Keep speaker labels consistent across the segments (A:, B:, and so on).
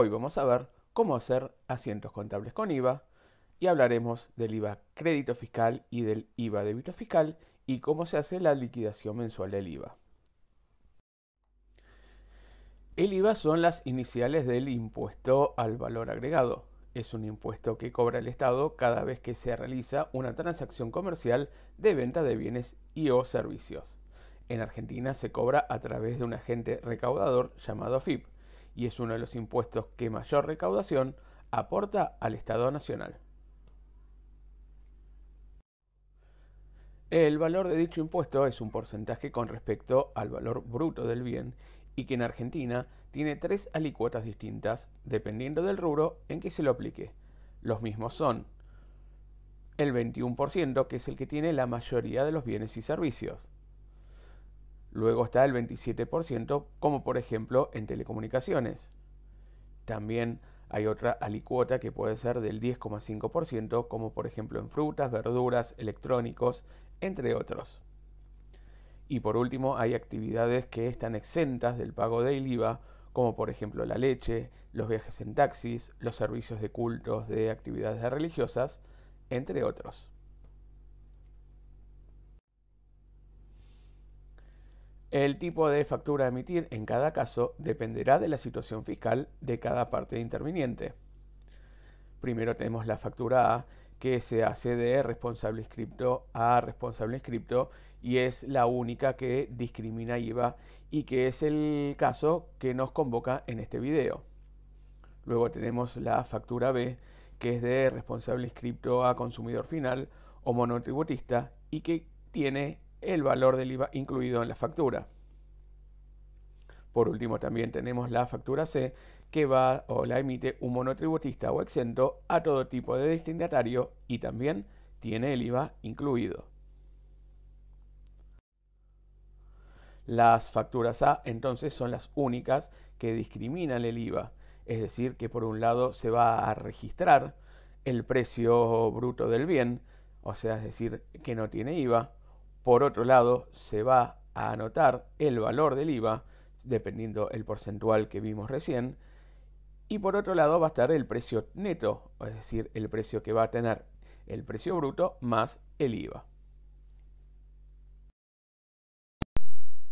A: Hoy vamos a ver cómo hacer asientos contables con IVA y hablaremos del IVA crédito fiscal y del IVA débito fiscal y cómo se hace la liquidación mensual del IVA. El IVA son las iniciales del impuesto al valor agregado. Es un impuesto que cobra el Estado cada vez que se realiza una transacción comercial de venta de bienes y o servicios. En Argentina se cobra a través de un agente recaudador llamado FIP y es uno de los impuestos que mayor recaudación aporta al Estado Nacional. El valor de dicho impuesto es un porcentaje con respecto al valor bruto del bien y que en Argentina tiene tres alicuotas distintas dependiendo del rubro en que se lo aplique. Los mismos son el 21% que es el que tiene la mayoría de los bienes y servicios, Luego está el 27%, como por ejemplo en telecomunicaciones. También hay otra alicuota que puede ser del 10,5%, como por ejemplo en frutas, verduras, electrónicos, entre otros. Y por último, hay actividades que están exentas del pago del IVA, como por ejemplo la leche, los viajes en taxis, los servicios de cultos de actividades religiosas, entre otros. El tipo de factura a emitir en cada caso dependerá de la situación fiscal de cada parte interviniente. Primero tenemos la factura A, que se hace de responsable inscripto a responsable inscripto y es la única que discrimina IVA y que es el caso que nos convoca en este video. Luego tenemos la factura B, que es de responsable inscripto a consumidor final o monotributista y que tiene el valor del IVA incluido en la factura. Por último, también tenemos la factura C, que va o la emite un monotributista o exento a todo tipo de destinatario y también tiene el IVA incluido. Las facturas A entonces son las únicas que discriminan el IVA, es decir, que por un lado se va a registrar el precio bruto del bien, o sea, es decir, que no tiene IVA, por otro lado, se va a anotar el valor del IVA, dependiendo el porcentual que vimos recién, y por otro lado va a estar el precio neto, es decir, el precio que va a tener el precio bruto más el IVA.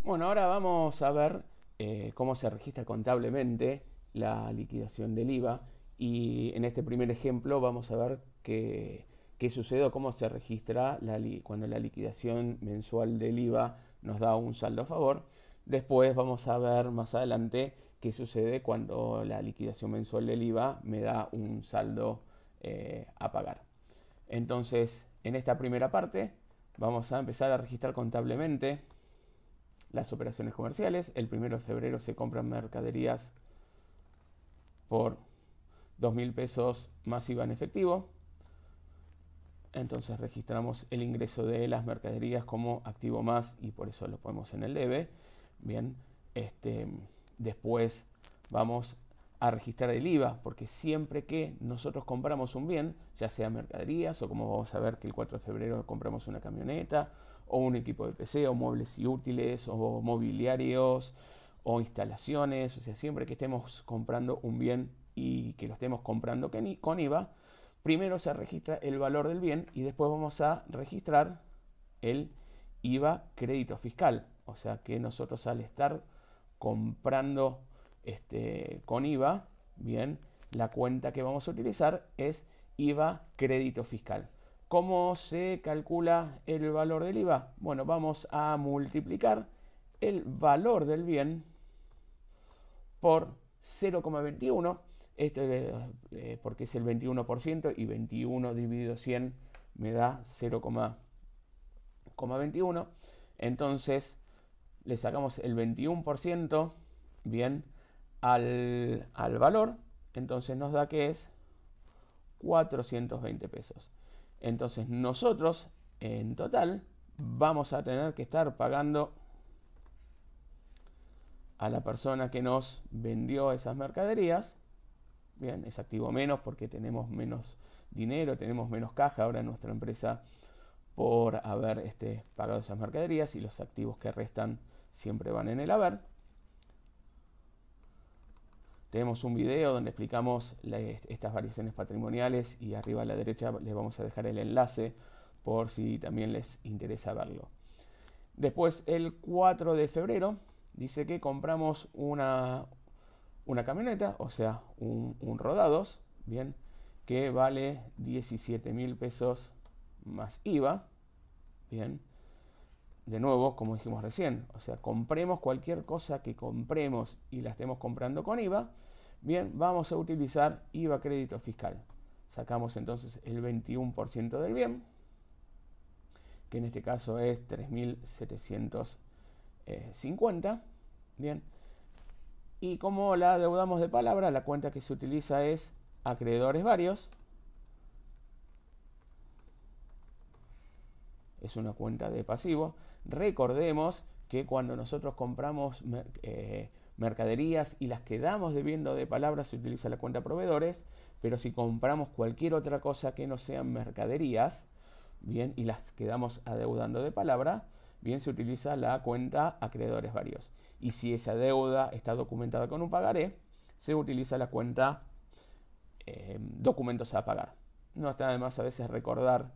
A: Bueno, ahora vamos a ver eh, cómo se registra contablemente la liquidación del IVA y en este primer ejemplo vamos a ver que qué sucede o cómo se registra cuando la liquidación mensual del IVA nos da un saldo a favor. Después vamos a ver más adelante qué sucede cuando la liquidación mensual del IVA me da un saldo eh, a pagar. Entonces, en esta primera parte vamos a empezar a registrar contablemente las operaciones comerciales. El 1 de febrero se compran mercaderías por 2.000 pesos más IVA en efectivo entonces registramos el ingreso de las mercaderías como activo más y por eso lo ponemos en el debe. Bien, este, después vamos a registrar el IVA, porque siempre que nosotros compramos un bien, ya sea mercaderías o como vamos a ver que el 4 de febrero compramos una camioneta o un equipo de PC o muebles y útiles o mobiliarios o instalaciones, o sea, siempre que estemos comprando un bien y que lo estemos comprando con IVA, primero se registra el valor del bien y después vamos a registrar el IVA crédito fiscal. O sea que nosotros al estar comprando este, con IVA, bien, la cuenta que vamos a utilizar es IVA crédito fiscal. ¿Cómo se calcula el valor del IVA? Bueno, vamos a multiplicar el valor del bien por 0,21 este, eh, porque es el 21% y 21 dividido 100 me da 0,21. Entonces le sacamos el 21% bien al valor. Entonces nos da que es 420 pesos. Entonces nosotros en total vamos a tener que estar pagando a la persona que nos vendió esas mercaderías Bien, es activo menos porque tenemos menos dinero, tenemos menos caja ahora en nuestra empresa por haber este, pagado esas mercaderías y los activos que restan siempre van en el haber. Tenemos un video donde explicamos estas variaciones patrimoniales y arriba a la derecha les vamos a dejar el enlace por si también les interesa verlo. Después, el 4 de febrero, dice que compramos una, una camioneta, o sea, un, rodados, bien, que vale 17 mil pesos más IVA, bien. De nuevo, como dijimos recién, o sea, compremos cualquier cosa que compremos y la estemos comprando con IVA, bien, vamos a utilizar IVA crédito fiscal. Sacamos entonces el 21% del bien, que en este caso es 3.750, bien y como la deudamos de palabra, la cuenta que se utiliza es acreedores varios. Es una cuenta de pasivo. Recordemos que cuando nosotros compramos eh, mercaderías y las quedamos debiendo de palabra se utiliza la cuenta proveedores, pero si compramos cualquier otra cosa que no sean mercaderías, bien, y las quedamos adeudando de palabra, bien se utiliza la cuenta acreedores varios y si esa deuda está documentada con un pagaré, se utiliza la cuenta eh, documentos a pagar. No está además a veces recordar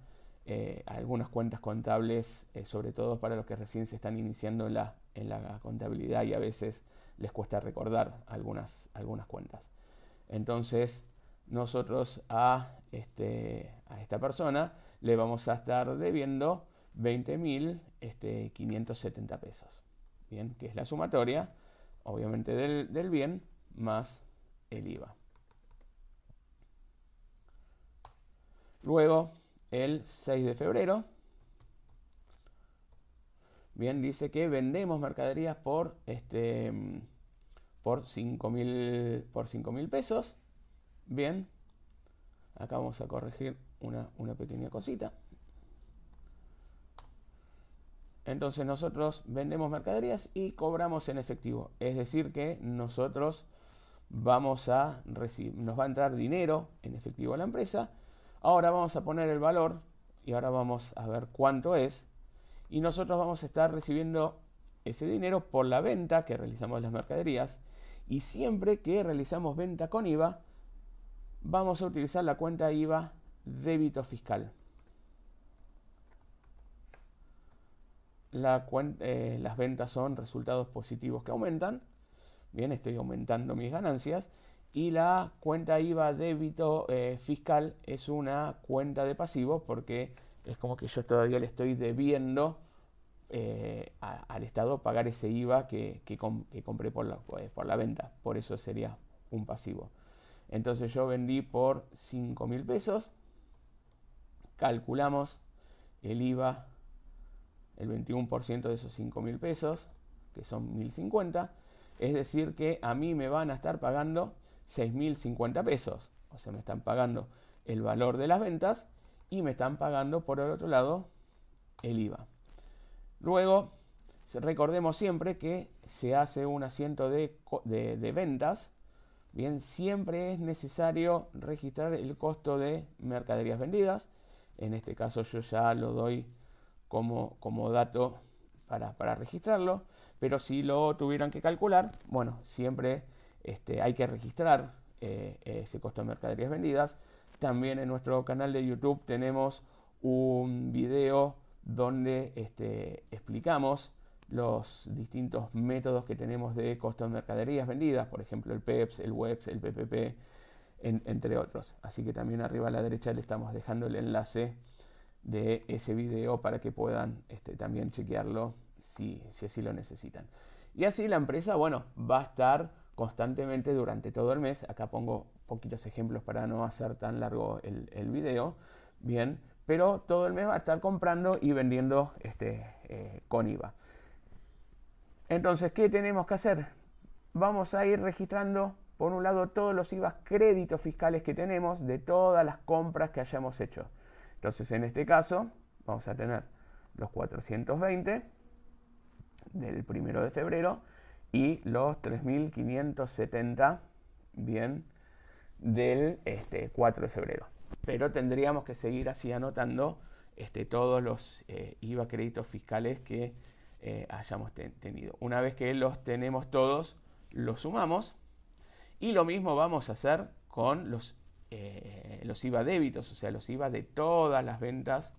A: eh, algunas cuentas contables, eh, sobre todo para los que recién se están iniciando en la, contabilidad y a veces les cuesta recordar algunas, algunas cuentas. Entonces, nosotros a, este, esta persona le vamos a estar debiendo 20.570 este, pesos bien, que es la sumatoria, obviamente, del, bien más el IVA. Luego, el 6 de febrero, bien, dice que vendemos mercaderías por, este, por 5 mil pesos. Bien, acá vamos a corregir una pequeña cosita. Entonces nosotros vendemos mercaderías y cobramos en efectivo. Es decir, que nosotros vamos a recibir, nos va a entrar dinero en efectivo a la empresa. Ahora vamos a poner el valor y ahora vamos a ver cuánto es. Y nosotros vamos a estar recibiendo ese dinero por la venta que realizamos las mercaderías. Y siempre que realizamos venta con IVA, vamos a utilizar la cuenta IVA débito fiscal. Eh, las ventas son resultados positivos que aumentan, bien, estoy aumentando mis ganancias, y la cuenta IVA débito eh, fiscal es una cuenta de pasivo porque es como que yo todavía le estoy debiendo eh, al Estado pagar ese IVA que, compré por la, por la venta, por eso sería un pasivo. Entonces yo vendí por 5 mil pesos, calculamos el IVA el 21% de esos 5.000 mil pesos, que son 1050. Es decir, que a mí me van a estar pagando 6.050 pesos. O sea, me están pagando el valor de las ventas y me están pagando por el otro lado el IVA. Luego, recordemos siempre que se hace un asiento de ventas. Bien, siempre es necesario registrar el costo de mercaderías vendidas. En este caso yo ya lo doy como, dato para, registrarlo, pero si lo tuvieran que calcular, bueno, siempre este, hay que registrar eh, ese costo de mercaderías vendidas. También en nuestro canal de YouTube tenemos un video donde este, explicamos los distintos métodos que tenemos de costo de mercaderías vendidas, por ejemplo el PEPS, el WEBS, el PPP, entre otros. Así que también arriba a la derecha le estamos dejando el enlace de ese video para que puedan este, también chequearlo si, si así lo necesitan. Y así la empresa, bueno, va a estar constantemente durante todo el mes. Acá pongo poquitos ejemplos para no hacer tan largo el, video. Bien, pero todo el mes va a estar comprando y vendiendo este, eh, con IVA. Entonces, ¿qué tenemos que hacer? Vamos a ir registrando, por un lado, todos los IVA créditos fiscales que tenemos de todas las compras que hayamos hecho. Entonces, en este caso, vamos a tener los 420 del primero de febrero y los 3570, bien, del este, 4 de febrero. Pero tendríamos que seguir así anotando este, todos los eh, IVA créditos fiscales que eh, hayamos tenido. Una vez que los tenemos todos, los sumamos y lo mismo vamos a hacer con los eh, los IVA débitos, o sea, los IVA de todas las ventas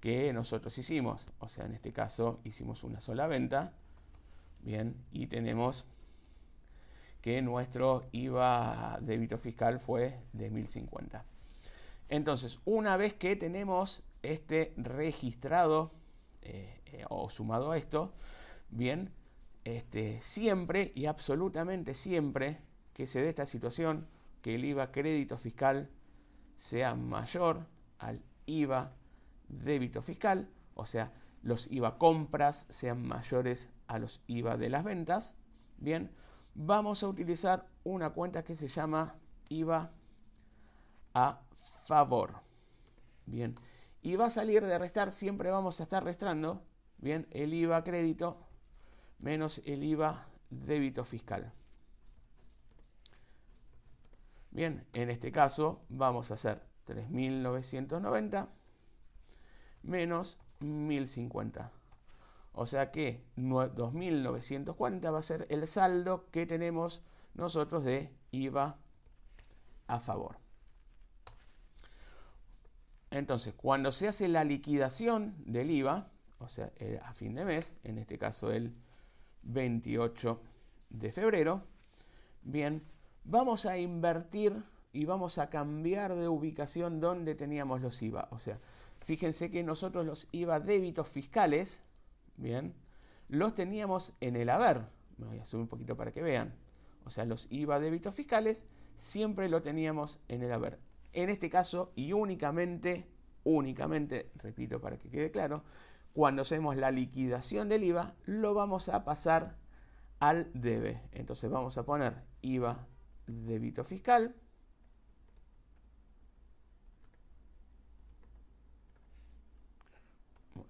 A: que nosotros hicimos. O sea, en este caso hicimos una sola venta. Bien, y tenemos que nuestro IVA débito fiscal fue de 1050. Entonces, una vez que tenemos este registrado eh, eh, o sumado a esto, bien, este, siempre y absolutamente siempre que se dé esta situación, que el IVA crédito fiscal sea mayor al IVA débito fiscal, o sea, los IVA compras sean mayores a los IVA de las ventas. Bien, vamos a utilizar una cuenta que se llama IVA a favor. Bien, y va a salir de restar, siempre vamos a estar restando, bien, el IVA crédito menos el IVA débito fiscal. Bien, en este caso vamos a hacer 3990 menos 1050. O sea que 2940 va a ser el saldo que tenemos nosotros de IVA a favor. Entonces, cuando se hace la liquidación del IVA, o sea, eh, a fin de mes, en este caso el 28 de febrero, bien, vamos a invertir y vamos a cambiar de ubicación donde teníamos los IVA. O sea, fíjense que nosotros los IVA débitos fiscales, bien, los teníamos en el haber. Me voy a subir un poquito para que vean. O sea, los IVA débitos fiscales siempre lo teníamos en el haber. En este caso, y únicamente, únicamente, repito para que quede claro, cuando hacemos la liquidación del IVA, lo vamos a pasar al debe. Entonces vamos a poner IVA débito fiscal.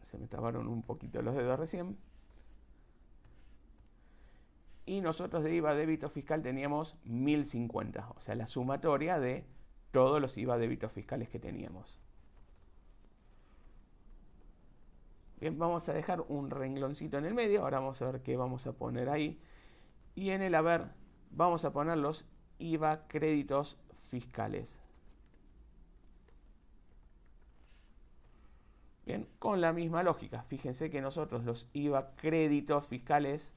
A: se me trabaron un poquito los dedos recién. Y nosotros de IVA débito fiscal teníamos 1050, o sea, la sumatoria de todos los IVA débitos fiscales que teníamos. Bien, vamos a dejar un rengloncito en el medio, ahora vamos a ver qué vamos a poner ahí. Y en el haber vamos a poner los IVA, créditos fiscales. Bien, con la misma lógica. Fíjense que nosotros los IVA, créditos fiscales,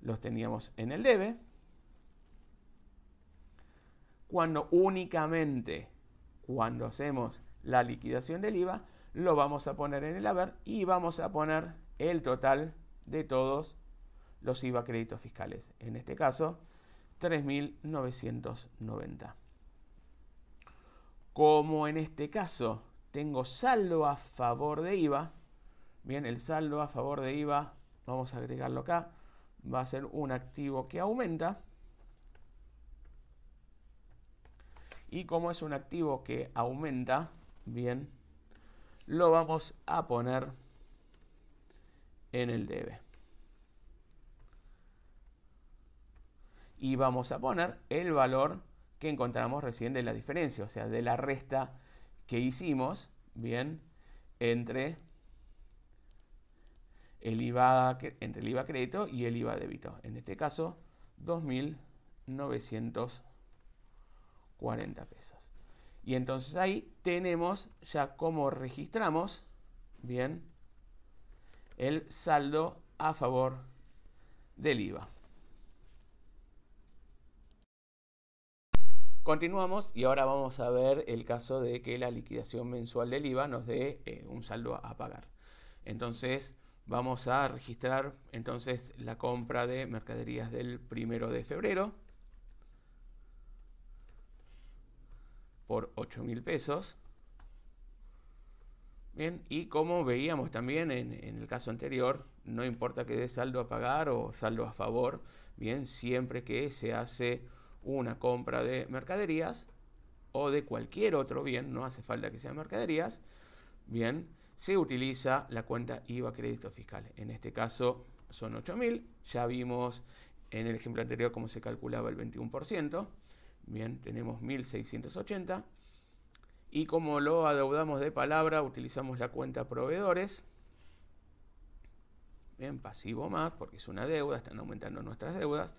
A: los teníamos en el debe. Cuando únicamente, cuando hacemos la liquidación del IVA, lo vamos a poner en el haber y vamos a poner el total de todos los IVA créditos fiscales. En este caso, 3.990. Como en este caso tengo saldo a favor de IVA, bien, el saldo a favor de IVA, vamos a agregarlo acá, va a ser un activo que aumenta. Y como es un activo que aumenta, bien, lo vamos a poner en el debe. y vamos a poner el valor que encontramos recién de la diferencia, o sea, de la resta que hicimos, bien, entre el IVA, entre el IVA crédito y el IVA débito. En este caso, 2.940 pesos. Y entonces ahí tenemos ya como registramos, bien, el saldo a favor del IVA. Continuamos y ahora vamos a ver el caso de que la liquidación mensual del IVA nos dé eh, un saldo a, pagar. Entonces vamos a registrar entonces la compra de mercaderías del primero de febrero por 8 mil pesos. Bien, y como veíamos también en, en, el caso anterior, no importa que dé saldo a pagar o saldo a favor, bien, siempre que se hace una compra de mercaderías o de cualquier otro bien, no hace falta que sean mercaderías, bien, se utiliza la cuenta IVA crédito fiscal. En este caso son 8.000, ya vimos en el ejemplo anterior cómo se calculaba el 21%, bien, tenemos 1.680, y como lo adeudamos de palabra, utilizamos la cuenta proveedores, bien, pasivo más, porque es una deuda, están aumentando nuestras deudas,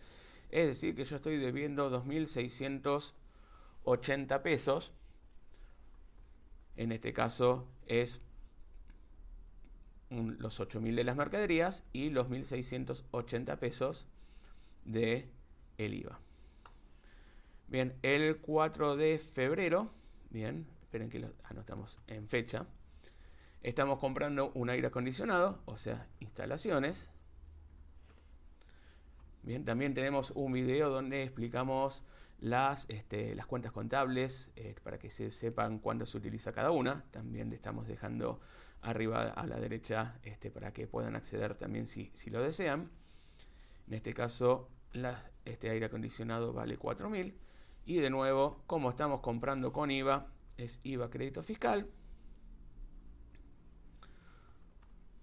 A: es decir, que yo estoy debiendo 2.680 pesos. En este caso es los 8.000 de las mercaderías y los 1.680 pesos de IVA. Bien, el 4 de febrero, bien, esperen que lo anotamos ah, en fecha, estamos comprando un aire acondicionado, o sea, instalaciones, Bien, también tenemos un video donde explicamos las, este, las cuentas contables eh, para que se sepan cuándo se utiliza cada una. También le estamos dejando arriba a la derecha este, para que puedan acceder también si, lo desean. En este caso, las, este aire acondicionado vale 4.000. Y de nuevo, como estamos comprando con IVA, es IVA crédito fiscal.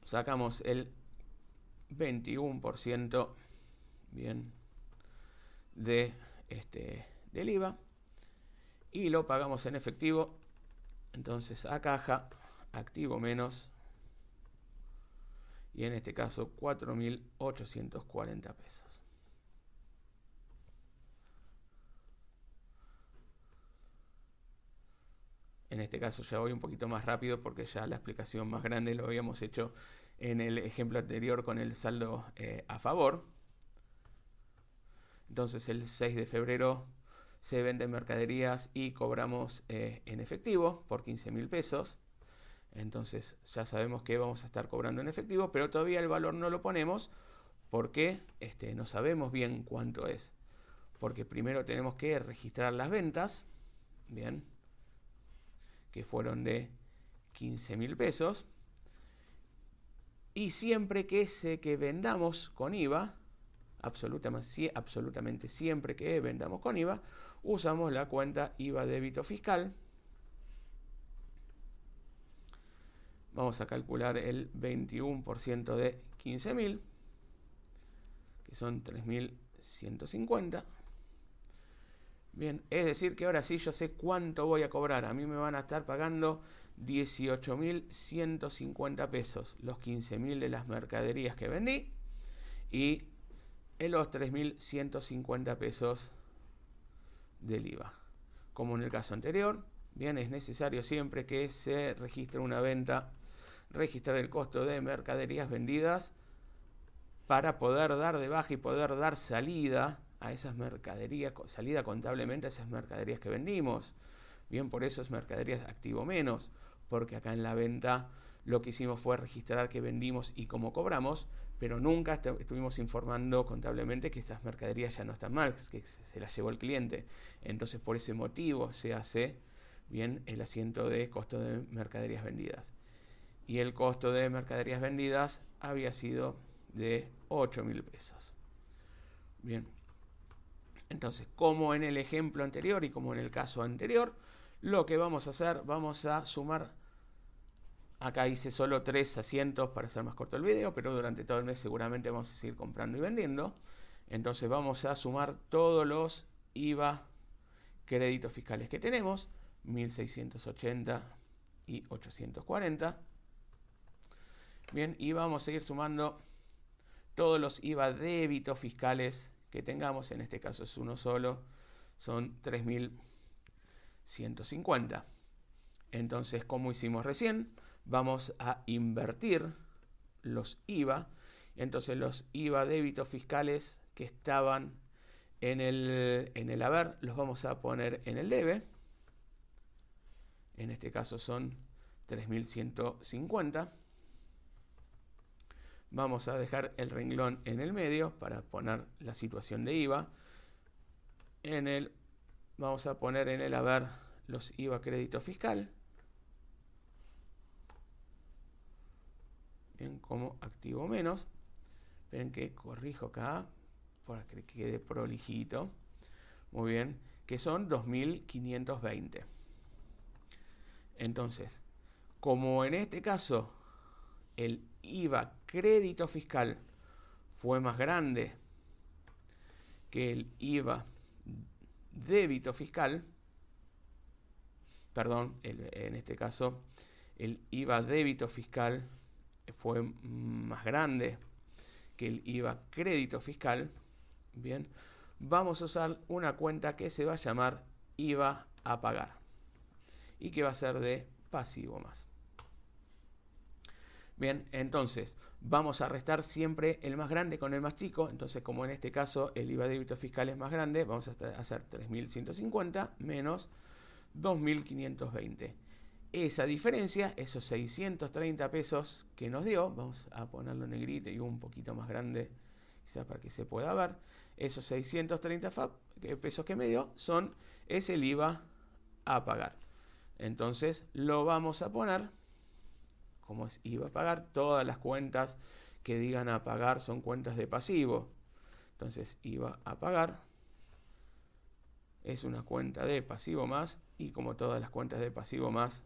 A: Sacamos el 21% bien, de, este, del IVA y lo pagamos en efectivo. Entonces a caja, activo menos, y en este caso 4.840 pesos. En este caso ya voy un poquito más rápido porque ya la explicación más grande lo habíamos hecho en el ejemplo anterior con el saldo eh, a favor. Entonces el 6 de febrero se venden mercaderías y cobramos eh, en efectivo por 15 mil pesos. Entonces ya sabemos que vamos a estar cobrando en efectivo, pero todavía el valor no lo ponemos porque este, no sabemos bien cuánto es. Porque primero tenemos que registrar las ventas, bien, que fueron de 15 mil pesos. Y siempre que, se, que vendamos con IVA, absolutamente, siempre que vendamos con IVA, usamos la cuenta IVA débito fiscal. Vamos a calcular el 21% de 15.000, que son 3.150. Bien, es decir que ahora sí yo sé cuánto voy a cobrar. A mí me van a estar pagando 18.150 pesos, los 15.000 de las mercaderías que vendí y en los 3.150 pesos del IVA. Como en el caso anterior, bien, es necesario siempre que se registre una venta, registrar el costo de mercaderías vendidas para poder dar de baja y poder dar salida a esas mercaderías, salida contablemente a esas mercaderías que vendimos. Bien, por eso es mercaderías activo menos, porque acá en la venta lo que hicimos fue registrar que vendimos y cómo cobramos, pero nunca estuvimos informando contablemente que estas mercaderías ya no están mal, que se las llevó el cliente. Entonces, por ese motivo se hace bien el asiento de costo de mercaderías vendidas. Y el costo de mercaderías vendidas había sido de 8 mil pesos. Bien. Entonces, como en el ejemplo anterior y como en el caso anterior, lo que vamos a hacer, vamos a sumar Acá hice solo tres asientos para hacer más corto el video, pero durante todo el mes seguramente vamos a seguir comprando y vendiendo. Entonces vamos a sumar todos los IVA créditos fiscales que tenemos, 1680 y 840. Bien, y vamos a seguir sumando todos los IVA débitos fiscales que tengamos, en este caso es uno solo, son 3150. Entonces, como hicimos recién, vamos a invertir los IVA. Entonces los IVA débitos fiscales que estaban en el, en haber los vamos a poner en el debe. En este caso son 3150. Vamos a dejar el renglón en el medio para poner la situación de IVA. vamos a poner en el haber los IVA crédito fiscal. en como activo menos. Ven que corrijo acá para que quede prolijito. Muy bien, que son 2520. Entonces, como en este caso el IVA crédito fiscal fue más grande que el IVA débito fiscal, perdón, en este caso el IVA débito fiscal fue más grande que el IVA crédito fiscal, bien, vamos a usar una cuenta que se va a llamar IVA a pagar y que va a ser de pasivo más. Bien, entonces vamos a restar siempre el más grande con el más chico. Entonces, como en este caso el IVA débito fiscal es más grande, vamos a hacer 3.150 menos 2.520. Esa diferencia, esos 630 pesos que nos dio, vamos a ponerlo negrito y un poquito más grande, quizás para que se pueda ver, esos 630 pesos que me dio son, es el IVA a pagar. Entonces lo vamos a poner, como es IVA a pagar, todas las cuentas que digan a pagar son cuentas de pasivo. Entonces IVA a pagar es una cuenta de pasivo más y como todas las cuentas de pasivo más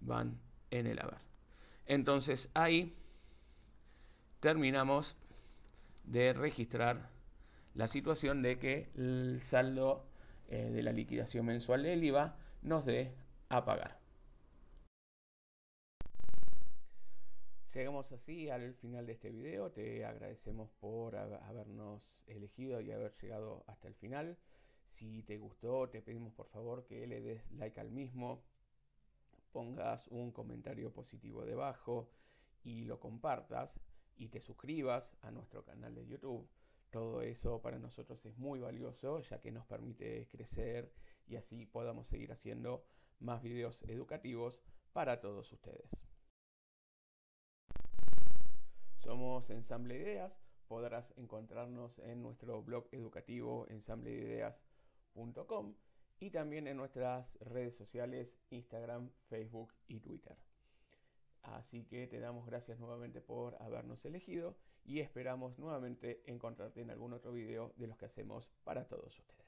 A: van en el haber. Entonces ahí terminamos de registrar la situación de que el saldo eh, de la liquidación mensual del IVA nos dé a pagar. Llegamos así al final de este video, te agradecemos por habernos elegido y haber llegado hasta el final. Si te gustó, te pedimos por favor que le des like al mismo, pongas un comentario positivo debajo y lo compartas y te suscribas a nuestro canal de YouTube. Todo eso para nosotros es muy valioso ya que nos permite crecer y así podamos seguir haciendo más videos educativos para todos ustedes. Somos Ensamble Ideas, podrás encontrarnos en nuestro blog educativo ensambleideas.com y también en nuestras redes sociales Instagram, Facebook y Twitter. Así que te damos gracias nuevamente por habernos elegido y esperamos nuevamente encontrarte en algún otro video de los que hacemos para todos ustedes.